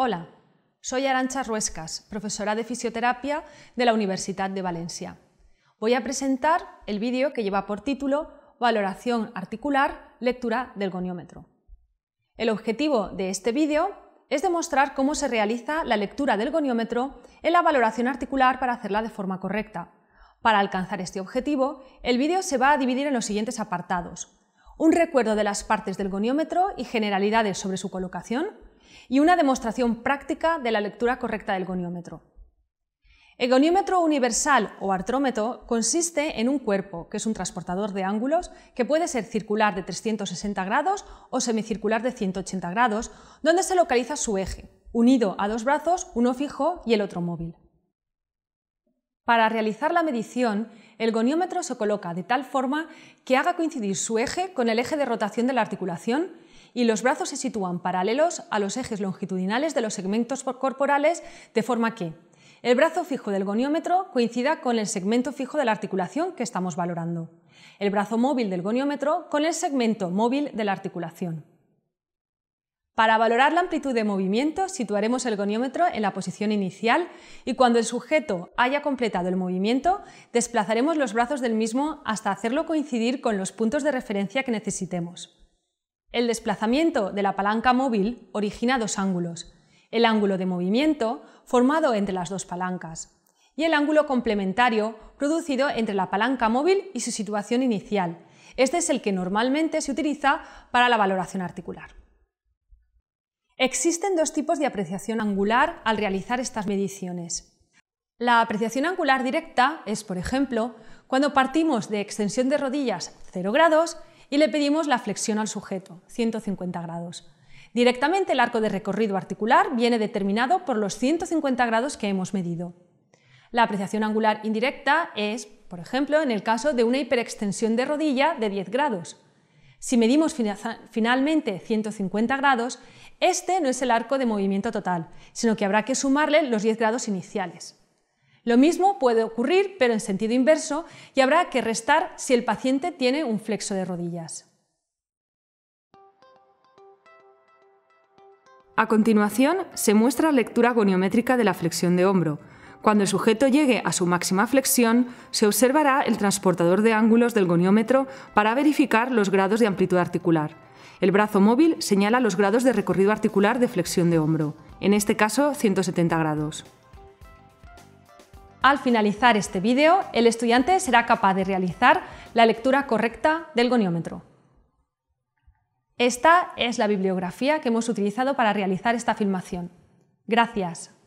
Hola, soy Arancha Ruescas, profesora de fisioterapia de la Universidad de Valencia. Voy a presentar el vídeo que lleva por título Valoración articular, lectura del goniómetro. El objetivo de este vídeo es demostrar cómo se realiza la lectura del goniómetro en la valoración articular para hacerla de forma correcta. Para alcanzar este objetivo, el vídeo se va a dividir en los siguientes apartados. Un recuerdo de las partes del goniómetro y generalidades sobre su colocación, y una demostración práctica de la lectura correcta del goniómetro. El goniómetro universal o artrómetro consiste en un cuerpo, que es un transportador de ángulos, que puede ser circular de 360 grados o semicircular de 180 grados, donde se localiza su eje, unido a dos brazos, uno fijo y el otro móvil. Para realizar la medición, el goniómetro se coloca de tal forma que haga coincidir su eje con el eje de rotación de la articulación y los brazos se sitúan paralelos a los ejes longitudinales de los segmentos corporales de forma que el brazo fijo del goniómetro coincida con el segmento fijo de la articulación que estamos valorando, el brazo móvil del goniómetro con el segmento móvil de la articulación. Para valorar la amplitud de movimiento, situaremos el goniómetro en la posición inicial y cuando el sujeto haya completado el movimiento, desplazaremos los brazos del mismo hasta hacerlo coincidir con los puntos de referencia que necesitemos. El desplazamiento de la palanca móvil origina dos ángulos, el ángulo de movimiento formado entre las dos palancas y el ángulo complementario producido entre la palanca móvil y su situación inicial. Este es el que normalmente se utiliza para la valoración articular. Existen dos tipos de apreciación angular al realizar estas mediciones. La apreciación angular directa es, por ejemplo, cuando partimos de extensión de rodillas 0 grados y le pedimos la flexión al sujeto, 150 grados. Directamente el arco de recorrido articular viene determinado por los 150 grados que hemos medido. La apreciación angular indirecta es, por ejemplo, en el caso de una hiperextensión de rodilla de 10 grados. Si medimos finalmente 150 grados, este no es el arco de movimiento total, sino que habrá que sumarle los 10 grados iniciales. Lo mismo puede ocurrir, pero en sentido inverso, y habrá que restar si el paciente tiene un flexo de rodillas. A continuación, se muestra lectura goniométrica de la flexión de hombro. Cuando el sujeto llegue a su máxima flexión, se observará el transportador de ángulos del goniómetro para verificar los grados de amplitud articular. El brazo móvil señala los grados de recorrido articular de flexión de hombro, en este caso 170 grados. Al finalizar este vídeo, el estudiante será capaz de realizar la lectura correcta del goniómetro. Esta es la bibliografía que hemos utilizado para realizar esta filmación. Gracias.